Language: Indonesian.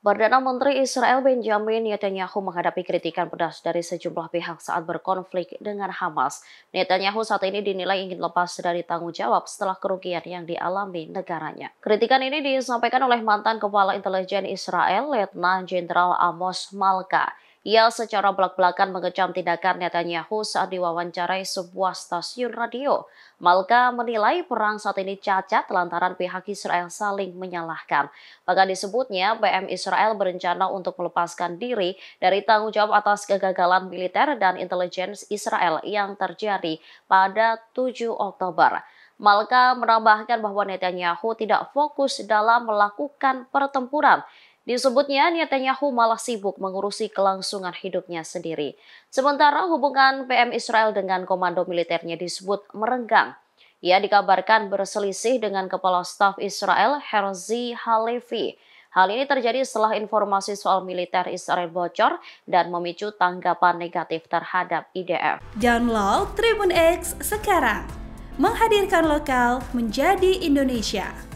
Perdana Menteri Israel Benjamin Netanyahu menghadapi kritikan pedas dari sejumlah pihak saat berkonflik dengan Hamas. Netanyahu saat ini dinilai ingin lepas dari tanggung jawab setelah kerugian yang dialami negaranya. Kritikan ini disampaikan oleh mantan Kepala Intelijen Israel, Letnan Jenderal Amos Malka. Ia secara belak-belakan mengecam tindakan Netanyahu saat diwawancarai sebuah stasiun radio. Malka menilai perang saat ini cacat lantaran pihak Israel saling menyalahkan. Bahkan disebutnya PM Israel berencana untuk melepaskan diri dari tanggung jawab atas kegagalan militer dan intelijen Israel yang terjadi pada 7 Oktober. Malka menambahkan bahwa Netanyahu tidak fokus dalam melakukan pertempuran Disebutnya Netanyahu malah sibuk mengurusi kelangsungan hidupnya sendiri. Sementara hubungan PM Israel dengan komando militernya disebut merenggang. Ia dikabarkan berselisih dengan Kepala Staf Israel Herzi Halevi. Hal ini terjadi setelah informasi soal militer Israel bocor dan memicu tanggapan negatif terhadap IDF. Download Tribun X sekarang. Menghadirkan lokal menjadi Indonesia.